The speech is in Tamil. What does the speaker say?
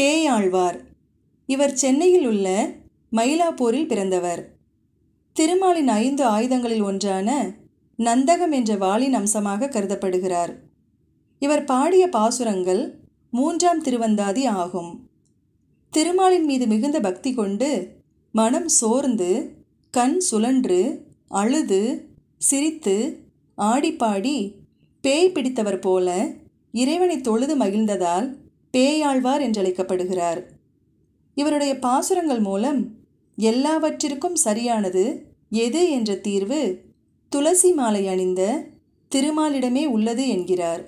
பேயாழ்வார் இவர் சென்னையில் உள்ள மயிலாப்பூரில் பிறந்தவர் திருமாலின் ஐந்து ஆயுதங்களில் ஒன்றான நந்தகம் என்ற வாளின் அம்சமாக கருதப்படுகிறார் இவர் பாடிய பாசுரங்கள் மூன்றாம் திருவந்தாதி ஆகும் திருமாலின் மீது மிகுந்த பக்தி கொண்டு மனம் சோர்ந்து கண் சுழன்று அழுது சிரித்து ஆடிப்பாடி பேய் பிடித்தவர் போல இறைவனை தொழுது மகிழ்ந்ததால் பேயாழ்வார் என்றழைக்கப்படுகிறார் இவருடைய பாசுரங்கள் மூலம் எல்லாவற்றிற்கும் சரியானது எது என்ற தீர்வு துளசி மாலை அணிந்த திருமாலிடமே உள்ளது என்கிறார்